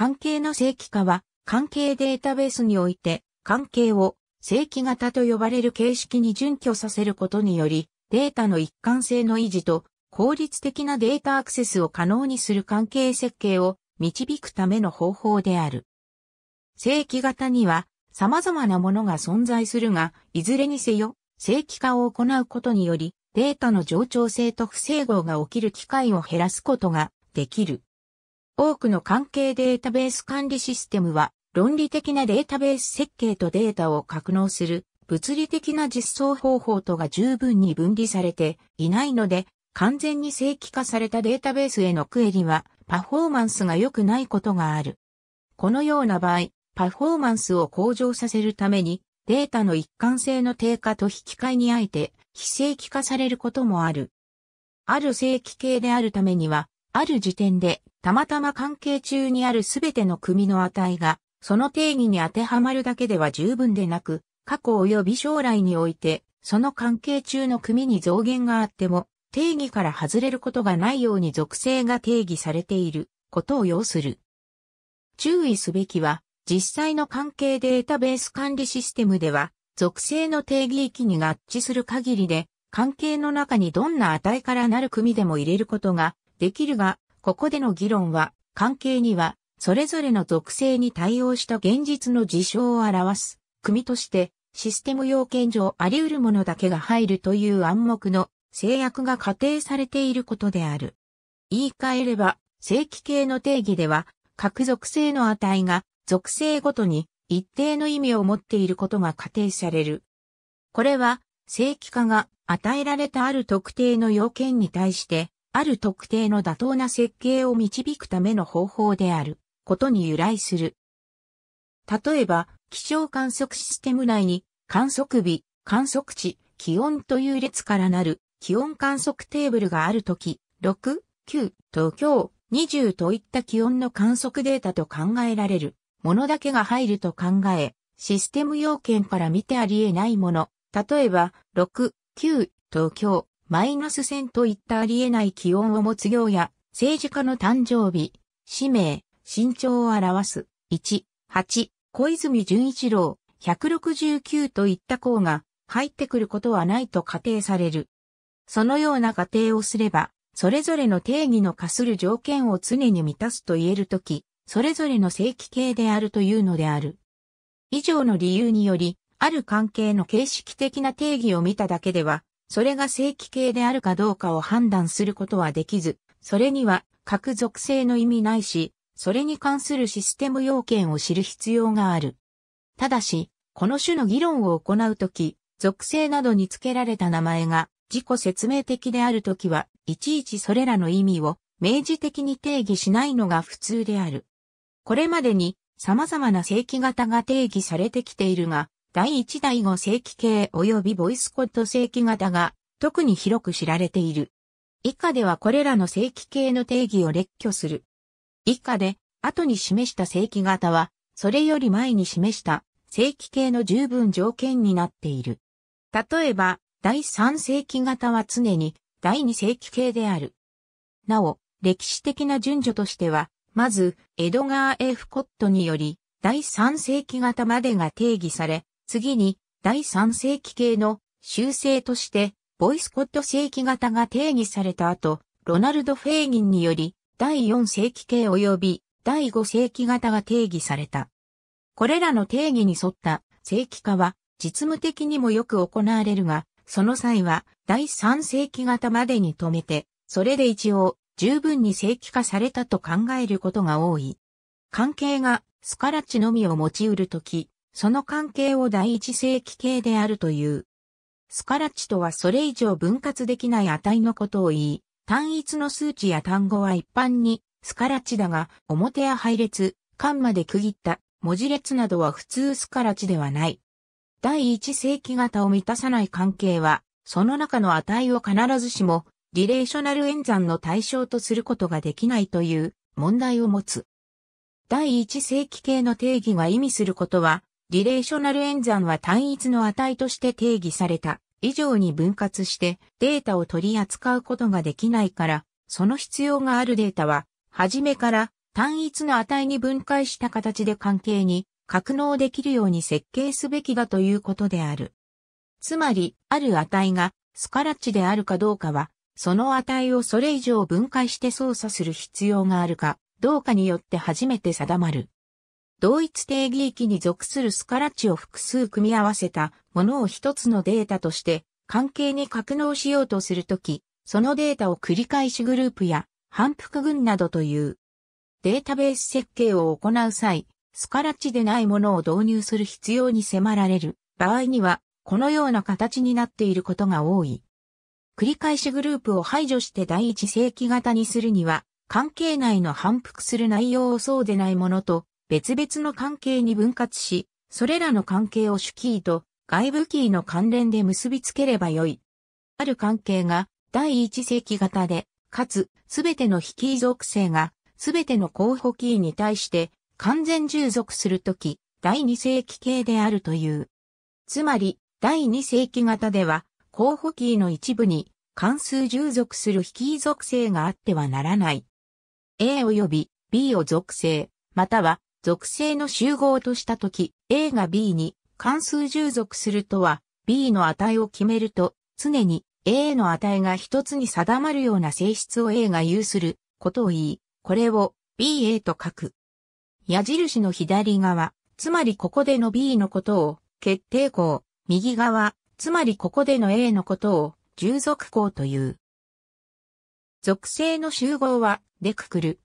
関係の正規化は、関係データベースにおいて、関係を正規型と呼ばれる形式に準拠させることにより、データの一貫性の維持と効率的なデータアクセスを可能にする関係設計を導くための方法である。正規型には様々なものが存在するが、いずれにせよ、正規化を行うことにより、データの冗長性と不整合が起きる機会を減らすことができる。多くの関係データベース管理システムは、論理的なデータベース設計とデータを格納する物理的な実装方法とが十分に分離されていないので、完全に正規化されたデータベースへのクエリはパフォーマンスが良くないことがある。このような場合、パフォーマンスを向上させるためにデータの一貫性の低下と引き換えにあえて非正規化されることもある。ある正規形であるためには、ある時点でたまたま関係中にあるすべての組の値が、その定義に当てはまるだけでは十分でなく、過去及び将来において、その関係中の組に増減があっても、定義から外れることがないように属性が定義されていることを要する。注意すべきは、実際の関係データベース管理システムでは、属性の定義域に合致する限りで、関係の中にどんな値からなる組でも入れることができるが、ここでの議論は、関係には、それぞれの属性に対応した現実の事象を表す、組として、システム要件上あり得るものだけが入るという暗黙の制約が仮定されていることである。言い換えれば、正規形の定義では、各属性の値が属性ごとに一定の意味を持っていることが仮定される。これは、正規化が与えられたある特定の要件に対して、ある特定の妥当な設計を導くための方法であることに由来する。例えば、気象観測システム内に観測日、観測値、気温という列からなる気温観測テーブルがあるとき、6、9、東京、20といった気温の観測データと考えられるものだけが入ると考え、システム要件から見てあり得ないもの、例えば、6、9、東京、マイナス1000といったありえない気温を持つ行や、政治家の誕生日、氏名、身長を表す、1、8、小泉純一郎、169といった項が入ってくることはないと仮定される。そのような仮定をすれば、それぞれの定義の課する条件を常に満たすと言えるとき、それぞれの正規形であるというのである。以上の理由により、ある関係の形式的な定義を見ただけでは、それが正規形であるかどうかを判断することはできず、それには各属性の意味ないし、それに関するシステム要件を知る必要がある。ただし、この種の議論を行うとき、属性などに付けられた名前が自己説明的であるときは、いちいちそれらの意味を明示的に定義しないのが普通である。これまでに様々な正規型が定義されてきているが、第1第5世紀系及びボイスコット世紀型が特に広く知られている。以下ではこれらの世紀系の定義を列挙する。以下で、後に示した世紀型は、それより前に示した世紀系の十分条件になっている。例えば、第3世紀型は常に第2世紀系である。なお、歴史的な順序としては、まず、エドガー・フ・コットにより、第3世紀型までが定義され、次に、第3世紀系の修正として、ボイスコット正規型が定義された後、ロナルド・フェーギンにより、第4世紀系及び第5世紀型が定義された。これらの定義に沿った正規化は実務的にもよく行われるが、その際は第3世紀型までに止めて、それで一応十分に正規化されたと考えることが多い。関係がスカラッチのみを用いるとき、その関係を第一世紀系であるという。スカラッチとはそれ以上分割できない値のことを言い、単一の数値や単語は一般にスカラッチだが、表や配列、カンマで区切った文字列などは普通スカラッチではない。第一世紀型を満たさない関係は、その中の値を必ずしもリレーショナル演算の対象とすることができないという問題を持つ。第一世紀系の定義が意味することは、リレーショナル演算は単一の値として定義された以上に分割してデータを取り扱うことができないから、その必要があるデータは、はじめから単一の値に分解した形で関係に格納できるように設計すべきだということである。つまり、ある値がスカラッチであるかどうかは、その値をそれ以上分解して操作する必要があるかどうかによって初めて定まる。同一定義域に属するスカラッチを複数組み合わせたものを一つのデータとして関係に格納しようとするとき、そのデータを繰り返しグループや反復群などというデータベース設計を行う際、スカラッチでないものを導入する必要に迫られる場合には、このような形になっていることが多い。繰り返しグループを排除して第一正規型にするには、関係内の反復する内容をそうでないものと別々の関係に分割し、それらの関係を主キーと外部キーの関連で結びつければよい。ある関係が第一世紀型で、かつ、すべての非キー属性が、すべての候補キーに対して完全従属するとき、第二世紀系であるという。つまり、第二世紀型では、候補キーの一部に関数従属する非キー属性があってはならない。A 及び B を属性、または属性の集合としたとき、A が B に関数従属するとは、B の値を決めると、常に A の値が一つに定まるような性質を A が有することを言い、これを BA と書く。矢印の左側、つまりここでの B のことを決定項、右側、つまりここでの A のことを従属項という。属性の集合は、でくくる。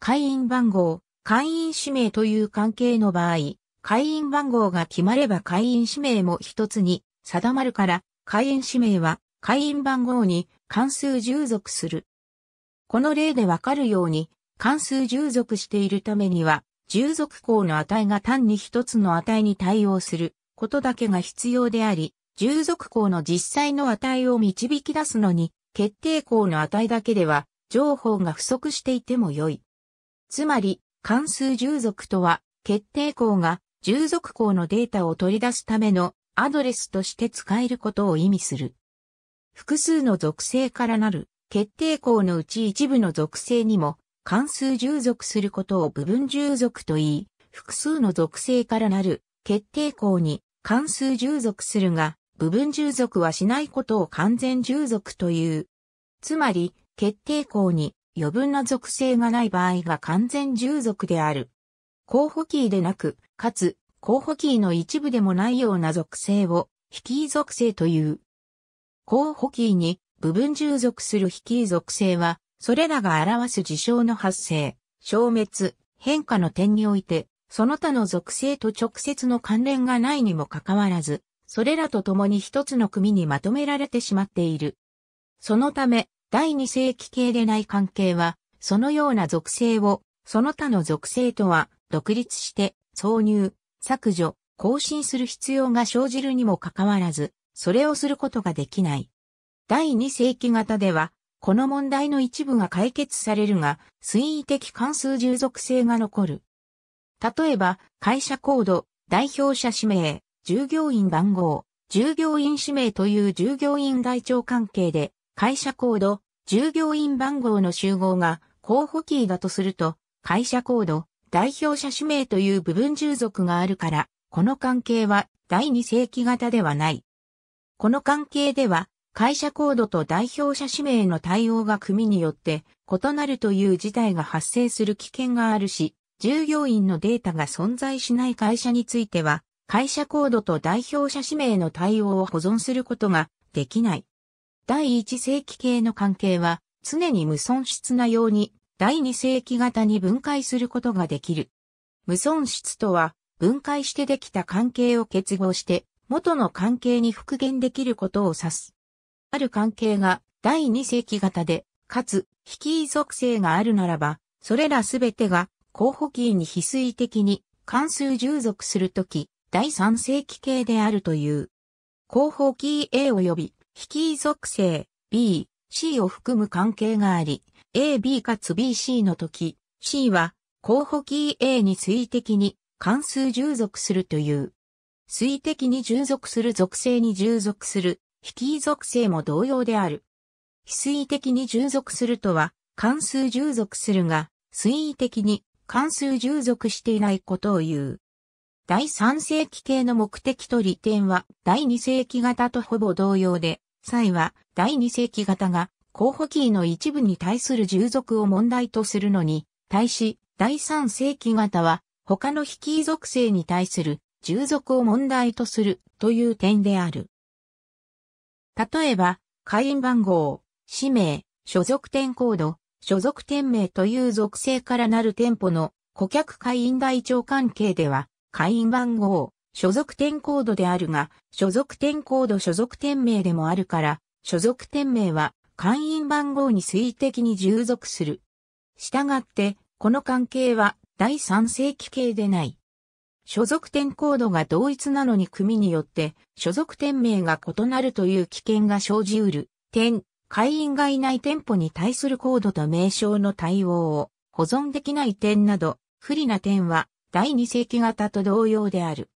会員番号、会員指名という関係の場合、会員番号が決まれば会員指名も一つに定まるから、会員指名は会員番号に関数従属する。この例でわかるように、関数従属しているためには、従属項の値が単に一つの値に対応することだけが必要であり、従属項の実際の値を導き出すのに、決定項の値だけでは、情報が不足していても良い。つまり、関数従属とは、決定項が従属項のデータを取り出すためのアドレスとして使えることを意味する。複数の属性からなる決定項のうち一部の属性にも関数従属することを部分従属と言い、複数の属性からなる決定項に関数従属するが、部分従属はしないことを完全従属という。つまり、決定項に余分な属性がない場合が完全従属である。候補キーでなく、かつ、候補キーの一部でもないような属性を、非キー属性という。候補キーに部分従属する非キー属性は、それらが表す事象の発生、消滅、変化の点において、その他の属性と直接の関連がないにもかかわらず、それらと共に一つの組にまとめられてしまっている。そのため、第二世紀系でない関係は、そのような属性を、その他の属性とは、独立して、挿入、削除、更新する必要が生じるにもかかわらず、それをすることができない。第二世紀型では、この問題の一部が解決されるが、推移的関数従属性が残る。例えば、会社コード、代表者指名、従業員番号、従業員指名という従業員台帳関係で、会社コード、従業員番号の集合が候補キーだとすると、会社コード、代表者氏名という部分従属があるから、この関係は第二世紀型ではない。この関係では、会社コードと代表者氏名の対応が組によって異なるという事態が発生する危険があるし、従業員のデータが存在しない会社については、会社コードと代表者氏名の対応を保存することができない。第一世紀系の関係は常に無損失なように第二世紀型に分解することができる。無損失とは分解してできた関係を結合して元の関係に復元できることを指す。ある関係が第二世紀型で、かつ、非キー属性があるならば、それらすべてが候補キーに非推的に関数従属するとき、第三世紀系であるという。候補キー A 及び非キー属性 B、C を含む関係があり、A、B かつ B、C の時、C は候補キー A に推的に関数従属するという。推的に従属する属性に従属する非キー属性も同様である。非推的に従属するとは関数従属するが、推移的に関数従属していないことを言う。第3世紀系の目的と利点は第2世紀型とほぼ同様で、際は第二世紀型が候補キーの一部に対する従属を問題とするのに、対し第三世紀型は他の非キー属性に対する従属を問題とするという点である。例えば、会員番号、氏名、所属店コード、所属店名という属性からなる店舗の顧客会員台帳関係では、会員番号、所属店コードであるが、所属店コード所属店名でもあるから、所属店名は会員番号に推的に従属する。従って、この関係は第三世紀系でない。所属店コードが同一なのに組によって所属店名が異なるという危険が生じうる。店、会員がいない店舗に対するコードと名称の対応を保存できない点など、不利な点は第二世紀型と同様である。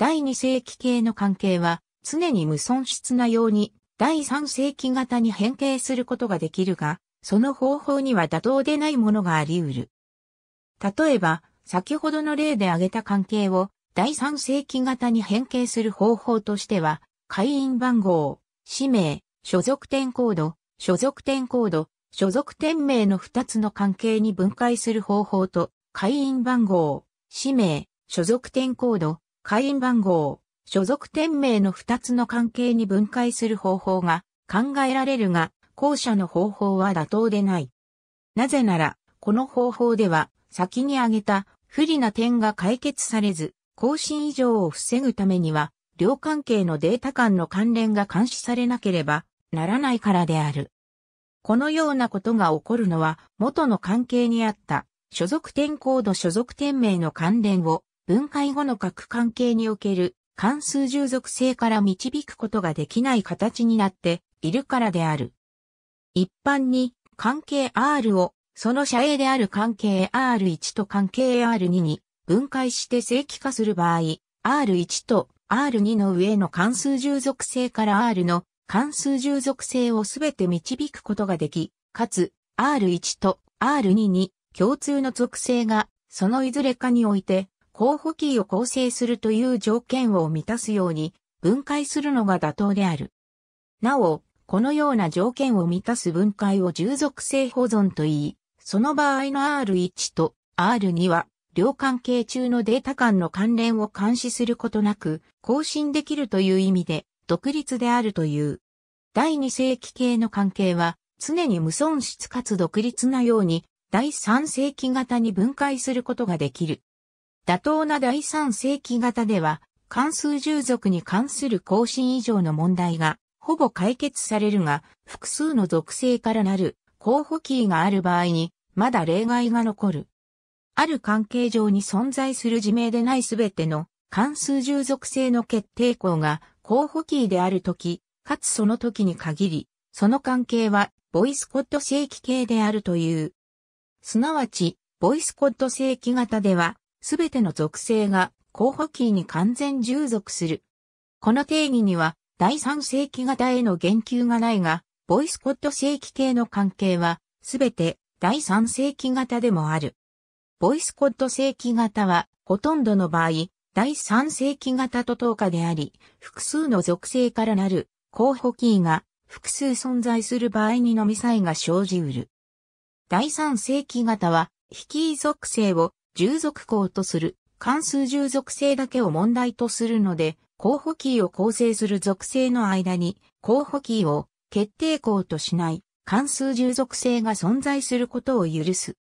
第2世紀系の関係は常に無損失なように第3世紀型に変形することができるが、その方法には妥当でないものがあり得る。例えば、先ほどの例で挙げた関係を第3世紀型に変形する方法としては、会員番号、氏名、所属点コード、所属点コード、所属店名の2つの関係に分解する方法と、会員番号、氏名、所属点コード、会員番号、所属店名の2つの関係に分解する方法が考えられるが、後者の方法は妥当でない。なぜなら、この方法では、先に挙げた不利な点が解決されず、更新異常を防ぐためには、両関係のデータ間の関連が監視されなければならないからである。このようなことが起こるのは、元の関係にあった所属店コード所属店名の関連を分解後の各関係における関数従属性から導くことができない形になっているからである。一般に関係 R をその社影である関係 R1 と関係 R2 に分解して正規化する場合、R1 と R2 の上の関数従属性から R の関数従属性をすべて導くことができ、かつ R1 と R2 に共通の属性がそのいずれかにおいて候補キーを構成するという条件を満たすように分解するのが妥当である。なお、このような条件を満たす分解を従属性保存と言い、その場合の R1 と R2 は両関係中のデータ間の関連を監視することなく更新できるという意味で独立であるという。第2世紀系の関係は常に無損失かつ独立なように第3世紀型に分解することができる。妥当な第三世紀型では、関数従属に関する更新以上の問題が、ほぼ解決されるが、複数の属性からなる候補キーがある場合に、まだ例外が残る。ある関係上に存在する自明でないすべての関数従属性の決定項が候補キーであるとき、かつその時に限り、その関係はボイスコット正規形であるという。すなわち、ボイスコット正規型では、すべての属性が候補キーに完全従属する。この定義には第三世紀型への言及がないが、ボイスコット正規系の関係はすべて第三世紀型でもある。ボイスコット正規型はほとんどの場合、第三世紀型と等価であり、複数の属性からなる候補キーが複数存在する場合にのみ差異が生じうる。第三世紀型は、非キー属性を従属項とする、関数従属性だけを問題とするので、候補キーを構成する属性の間に、候補キーを決定項としない関数従属性が存在することを許す。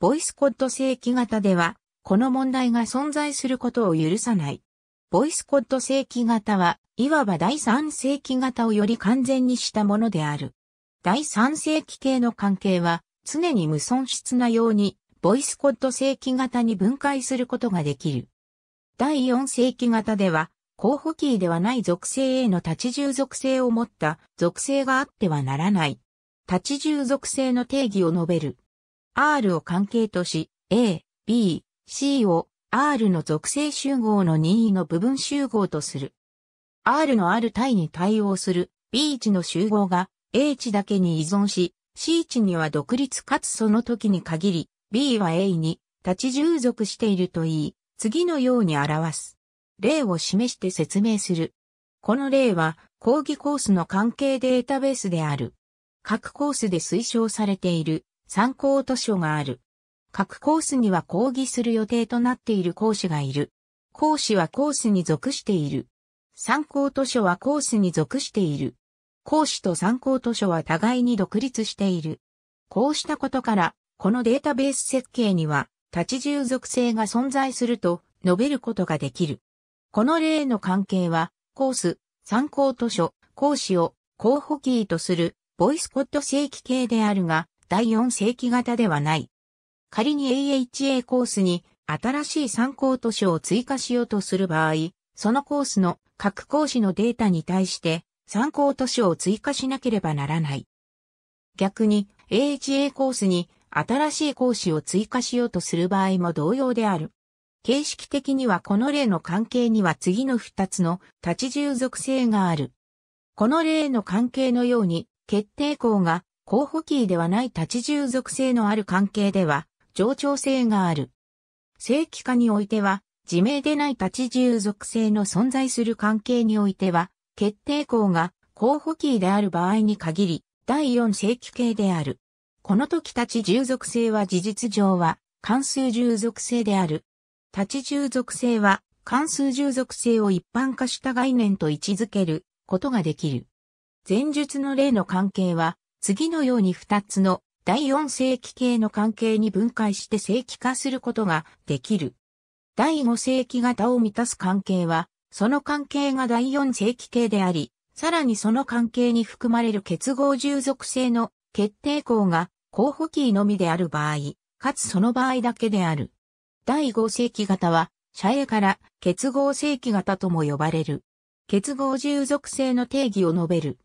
ボイスコッド正規型では、この問題が存在することを許さない。ボイスコッド正規型は、いわば第三世紀型をより完全にしたものである。第三世紀系の関係は、常に無損失なようにボイスコット正規型に分解することができる。第4正規型では、候補キーではない属性への立ち重属性を持った属性があってはならない。立ち重属性の定義を述べる。R を関係とし、A、B、C を R の属性集合の任意の部分集合とする。R のある体に対応する B 値の集合が A 値だけに依存し、C 値には独立かつその時に限り B は A に立ち従属していると言い、次のように表す。例を示して説明する。この例は講義コースの関係データベースである。各コースで推奨されている参考図書がある。各コースには講義する予定となっている講師がいる。講師はコースに属している。参考図書はコースに属している。講師と参考図書は互いに独立している。こうしたことから、このデータベース設計には、立ち従属性が存在すると述べることができる。この例の関係は、コース、参考図書、講師を候補キーとするボイスコット正規形であるが、第4正規型ではない。仮に AHA コースに新しい参考図書を追加しようとする場合、そのコースの各講師のデータに対して参考図書を追加しなければならない。逆に AHA コースに新しい講師を追加しようとする場合も同様である。形式的にはこの例の関係には次の二つの立ち従属性がある。この例の関係のように、決定項が候補キーではない立ち従属性のある関係では、冗長性がある。正規化においては、自明でない立ち従属性の存在する関係においては、決定項が候補キーである場合に限り、第四正規形である。この時立ち従属性は事実上は関数従属性である。立ち従属性は関数従属性を一般化した概念と位置づけることができる。前述の例の関係は次のように2つの第4世紀系の関係に分解して正規化することができる。第5世紀型を満たす関係は、その関係が第4世紀系であり、さらにその関係に含まれる結合従属性の決定項が候補キーのみである場合、かつその場合だけである。第5世紀型は、社営から結合正規型とも呼ばれる。結合従属性の定義を述べる。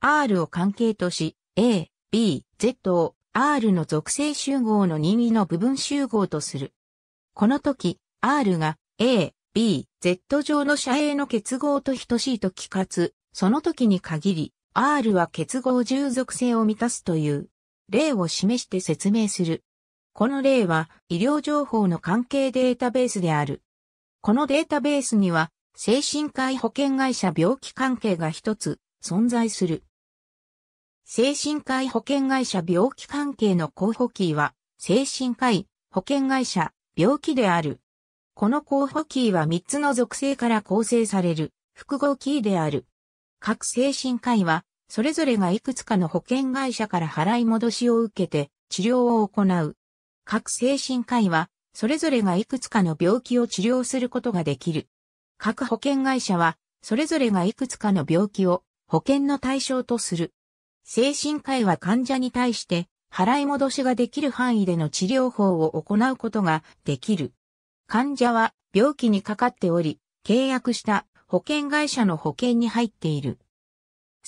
R を関係とし、A、B、Z を R の属性集合の任意の部分集合とする。この時、R が A、B、Z 上の社営の結合と等しいとかつ、その時に限り、R は結合従属性を満たすという。例を示して説明する。この例は医療情報の関係データベースである。このデータベースには精神科医保険会社病気関係が一つ存在する。精神科医保険会社病気関係の候補キーは精神科医保険会社病気である。この候補キーは3つの属性から構成される複合キーである。各精神科医はそれぞれがいくつかの保険会社から払い戻しを受けて治療を行う。各精神科医は、それぞれがいくつかの病気を治療することができる。各保険会社は、それぞれがいくつかの病気を保険の対象とする。精神科医は患者に対して払い戻しができる範囲での治療法を行うことができる。患者は病気にかかっており、契約した保険会社の保険に入っている。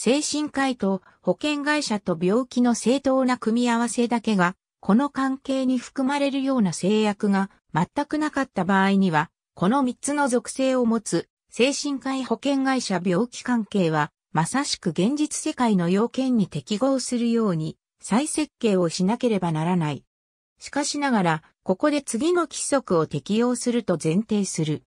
精神科医と保険会社と病気の正当な組み合わせだけが、この関係に含まれるような制約が全くなかった場合には、この3つの属性を持つ精神科医保険会社病気関係は、まさしく現実世界の要件に適合するように再設計をしなければならない。しかしながら、ここで次の規則を適用すると前提する。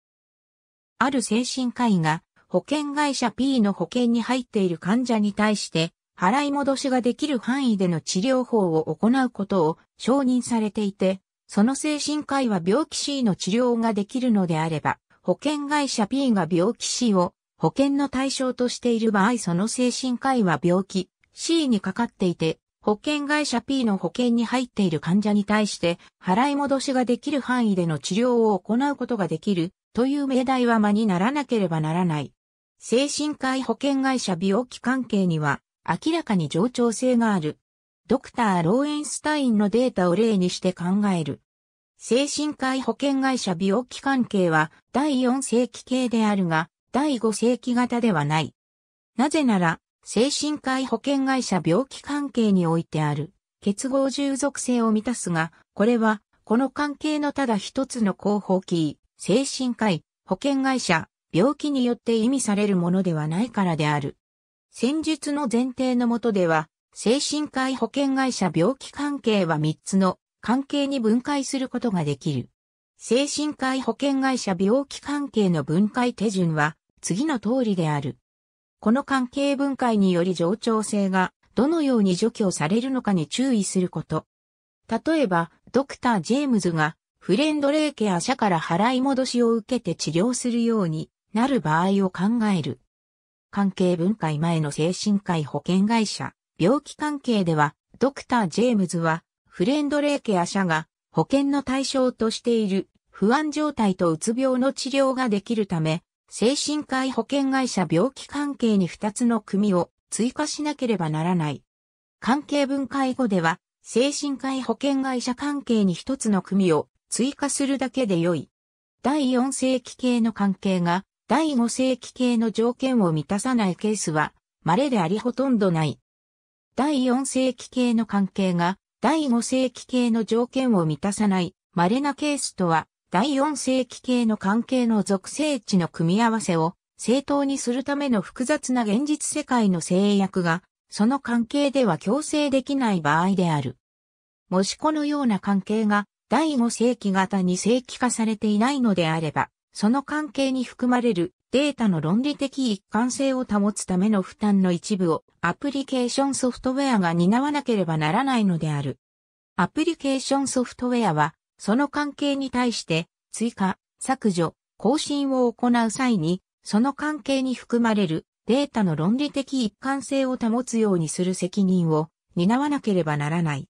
ある精神科医が保険会社 P の保険に入っている患者に対して、払い戻しができる範囲での治療法を行うことを承認されていて、その精神科医は病気 C の治療ができるのであれば、保険会社 P が病気 C を保険の対象としている場合その精神科医は病気 C にかかっていて、保険会社 P の保険に入っている患者に対して払い戻しができる範囲での治療を行うことができるという命題は間にならなければならない。精神科医保険会社美容関係には明らかに冗長性がある。ドクター・ローエンスタインのデータを例にして考える。精神科医保険会社美容関係は第4世紀系であるが、第5世紀型ではない。なぜなら、精神科医保険会社病気関係においてある結合従属性を満たすが、これはこの関係のただ一つの広報キー、精神科医保険会社病気によって意味されるものではないからである。戦術の前提のもとでは、精神科医保険会社病気関係は3つの関係に分解することができる。精神科医保険会社病気関係の分解手順は次の通りである。この関係分解により冗長性がどのように除去されるのかに注意すること。例えば、ドクター・ジェームズがフレンドレイケア社から払い戻しを受けて治療するように、なる場合を考える。関係分解前の精神科医保険会社、病気関係では、ドクター・ジェームズは、フレンドレイケア社が保険の対象としている不安状態とうつ病の治療ができるため、精神科医保険会社病気関係に2つの組を追加しなければならない。関係分解後では、精神科医保険会社関係に1つの組を追加するだけで良い。第4世紀系の関係が第5世紀系の条件を満たさないケースは、稀でありほとんどない。第4世紀系の関係が、第5世紀系の条件を満たさない、稀なケースとは、第4世紀系の関係の属性値の組み合わせを正当にするための複雑な現実世界の制約が、その関係では強制できない場合である。もしこのような関係が第5世紀型に正規化されていないのであれば、その関係に含まれるデータの論理的一貫性を保つための負担の一部をアプリケーションソフトウェアが担わなければならないのである。アプリケーションソフトウェアは、その関係に対して追加、削除、更新を行う際に、その関係に含まれるデータの論理的一貫性を保つようにする責任を担わなければならない。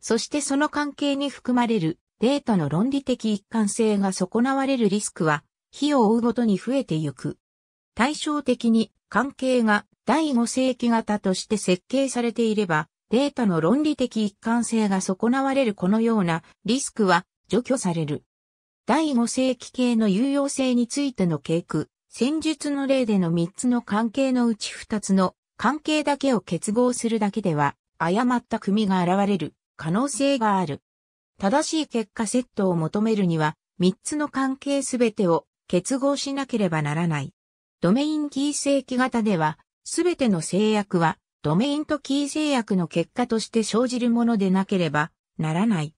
そしてその関係に含まれるデータの論理的一貫性が損なわれるリスクは日を追うごとに増えてゆく。対照的に関係が第五世紀型として設計されていれば、データの論理的一貫性が損なわれるこのようなリスクは除去される。第五世紀系の有用性についての傾向、戦術の例での3つの関係のうち2つの関係だけを結合するだけでは、誤った組が現れる可能性がある。正しい結果セットを求めるには、3つの関係すべてを結合しなければならない。ドメインキー正規型では、すべての制約は、ドメインとキー制約の結果として生じるものでなければならない。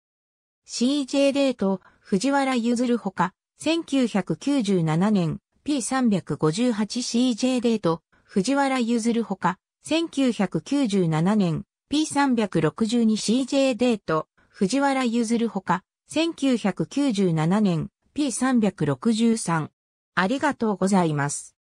c j デート、藤原譲るほか、1997年 p 3 5 8 c j デート、藤原譲るほか、1997年 p 3 6 2 c j デート、藤原譲るほか、1997年 P363。ありがとうございます。